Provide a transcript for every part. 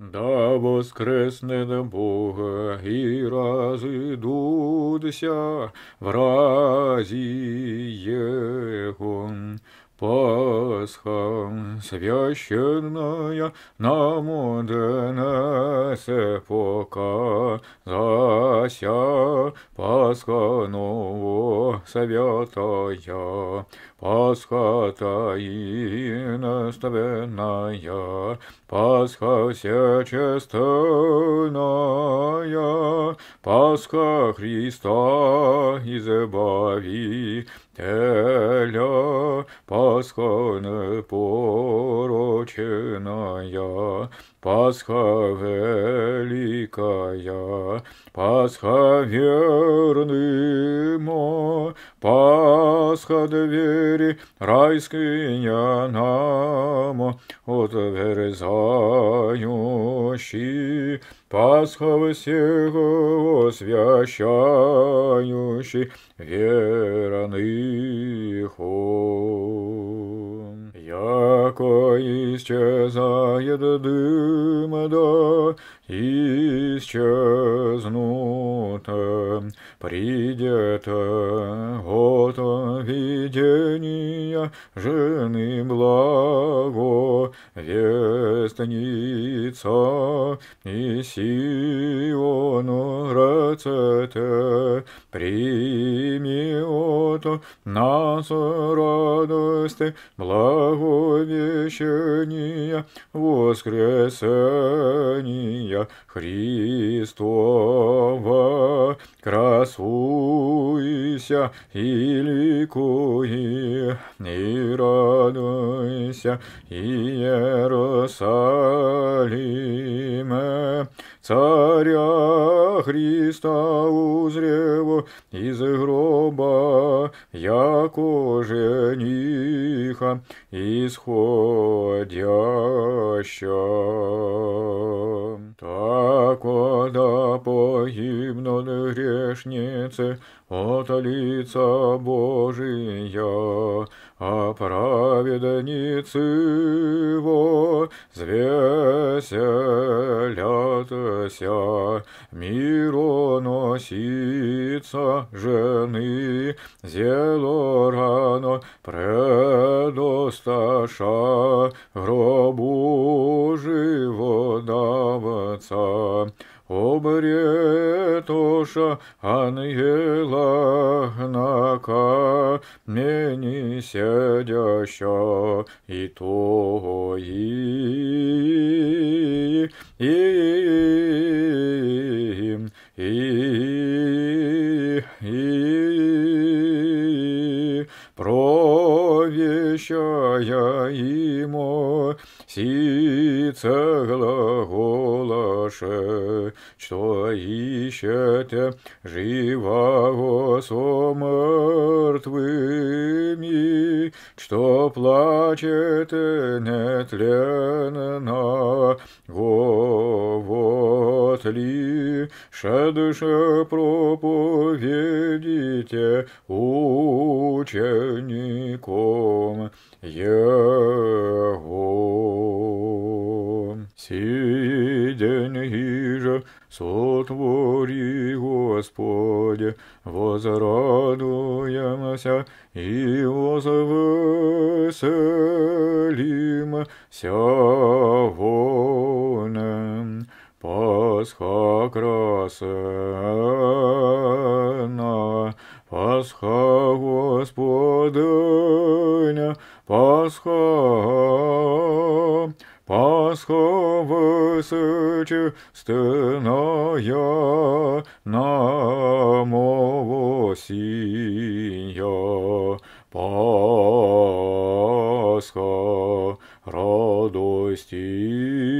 Да воскресне Бога и разидуться в разі Его. Пасха священная нам донесе показася Пасха ново святая, Пасха таинственная, Пасха всечестная, Пасха Христа избавителя, Пасха Pascha neporochenaia, Pascha velikaia, Pascha vernima, Pascha velikaia, восхода вери, райские нам отверзающий, Пасха всех освящающий, верных он. Яко исчезает дым, да исчезнут, придет жены благо благовестница, и Сиону рецете прими ото нас радости благовещения воскресения Христова красу веселися и ликуй, и радуйся, Иерусалиме. Царя Христа узреву из гроба яко жениха исходяща. Тако да погибнут грешницы от лица Божия, а праведницы его звеселятся мироносит лица жены, зело рано предосташа гробу живодавца. Обретоша ангела на камени сидяща, и то и, им и, и, и провещая ему сице глаголаше, что ищете живого со мертвыми, что плачете нетленно, говорите отли, шедыше проповедите учеником Его. Сидень иже сотвори, Господи, возрадуемся и возвеселимся во Пасха красна, Пасха Господня, Пасха, Пасха высочестная, Намо осия, Пасха радости.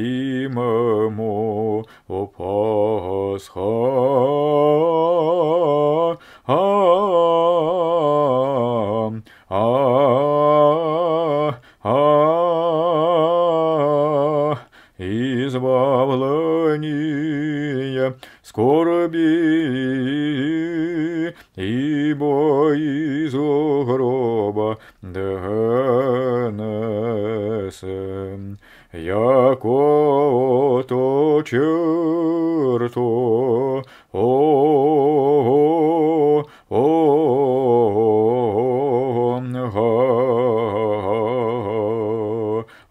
Ефимому, о Пасха, а, а, а, избавление, скорби и бой из гроба донесем яко то черто, о, о, о, о,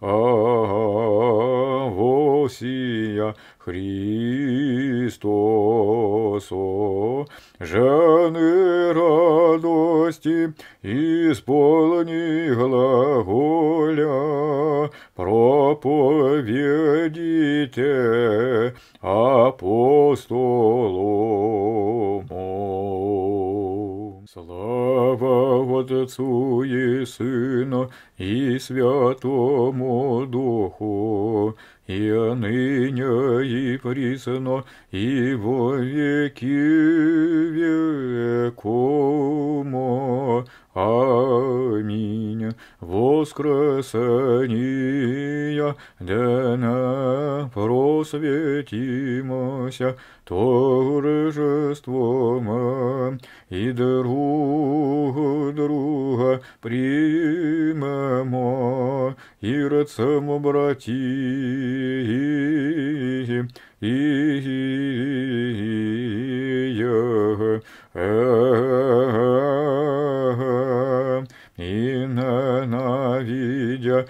о, а, восия Христосо, жены радости исполни глаголя про проповедите апостолому. Слава Отцу и Сыну и Святому Духу, и ныне, и присно, и во веки векомо. Аминь. Воскресение, дена просветимося торжеством и друг друга примемо ирцем обрати, и я, и ненавидя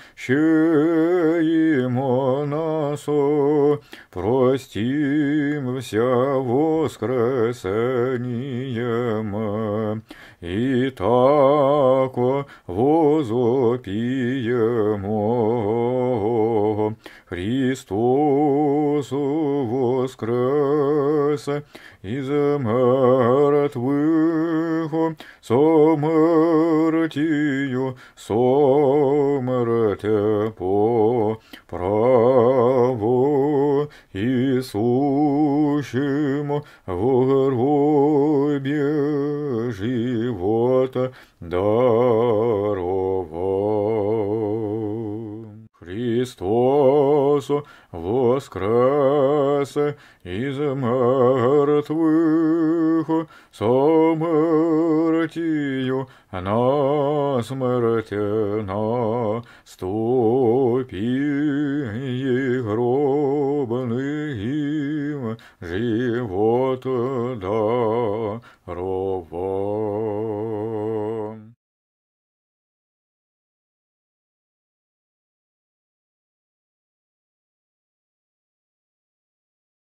ему насу, простим вся воскресение и тако возопиемо Христосу воскресе из мертвых со мертью со несущим в гробе живота дарова. Христос воскрес из мертвых смертью на смерть наступил. G